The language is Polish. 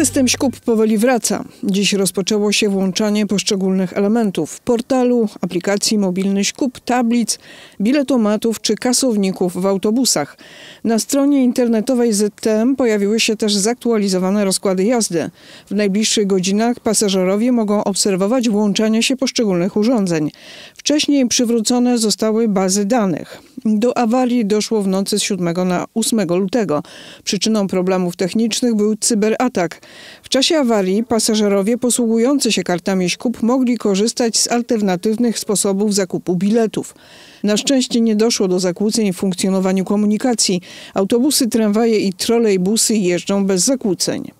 System ŚKUP powoli wraca. Dziś rozpoczęło się włączanie poszczególnych elementów portalu, aplikacji mobilnej ŚKUP, tablic, biletomatów czy kasowników w autobusach. Na stronie internetowej ZTM pojawiły się też zaktualizowane rozkłady jazdy. W najbliższych godzinach pasażerowie mogą obserwować włączanie się poszczególnych urządzeń. Wcześniej przywrócone zostały bazy danych. Do awarii doszło w nocy z 7 na 8 lutego. Przyczyną problemów technicznych był cyberatak. W czasie awarii pasażerowie posługujący się kartami ŚKUB mogli korzystać z alternatywnych sposobów zakupu biletów. Na szczęście nie doszło do zakłóceń w funkcjonowaniu komunikacji. Autobusy, tramwaje i trolejbusy jeżdżą bez zakłóceń.